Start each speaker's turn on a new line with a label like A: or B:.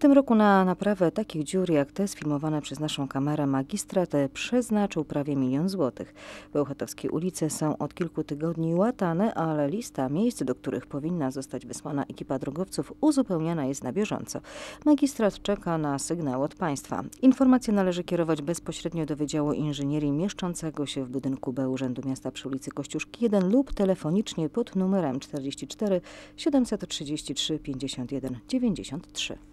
A: W tym roku na naprawę takich dziur jak te sfilmowane przez naszą kamerę magistrat przeznaczył prawie milion złotych. Bełchatowskie ulice są od kilku tygodni łatane, ale lista miejsc, do których powinna zostać wysłana ekipa drogowców uzupełniana jest na bieżąco. Magistrat czeka na sygnał od państwa. Informacje należy kierować bezpośrednio do Wydziału Inżynierii mieszczącego się w budynku B Urzędu Miasta przy ulicy Kościuszki 1 lub telefonicznie pod numerem 44 733 51 93.